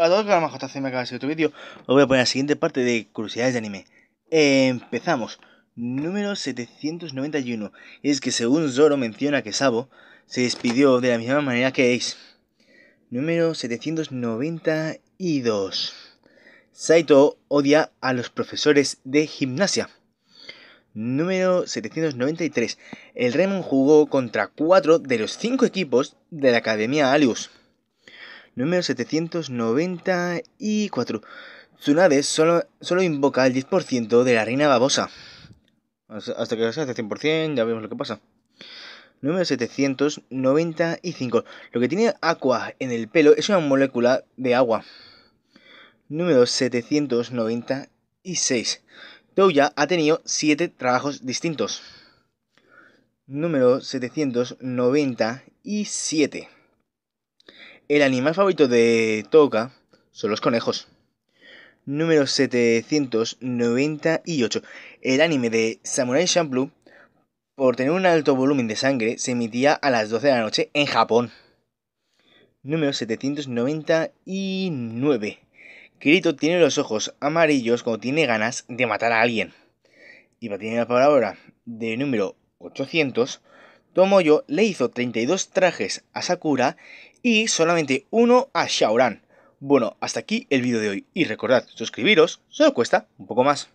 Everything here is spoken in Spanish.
Hola a todos que a lo mejor me de otro vídeo, os voy a poner la siguiente parte de curiosidades de anime. empezamos. Número 791. Es que según Zoro menciona que Sabo se despidió de la misma manera que Ace. Número 792. Saito odia a los profesores de gimnasia. Número 793. El Raymond jugó contra 4 de los 5 equipos de la Academia Alius número 794. Tsunade solo, solo invoca el 10% de la reina babosa. Hasta que se hace 100%, ya vemos lo que pasa. Número 795. Lo que tiene agua en el pelo es una molécula de agua. Número 796. Touya ha tenido 7 trabajos distintos. Número 797. El animal favorito de Toca son los conejos. Número 798. El anime de Samurai Champloo, por tener un alto volumen de sangre, se emitía a las 12 de la noche en Japón. Número 799. Kirito tiene los ojos amarillos cuando tiene ganas de matar a alguien. Y para tener la palabra de número 800, Tomoyo le hizo 32 trajes a Sakura y solamente uno a Shaoran. Bueno, hasta aquí el vídeo de hoy y recordad, suscribiros, solo cuesta un poco más.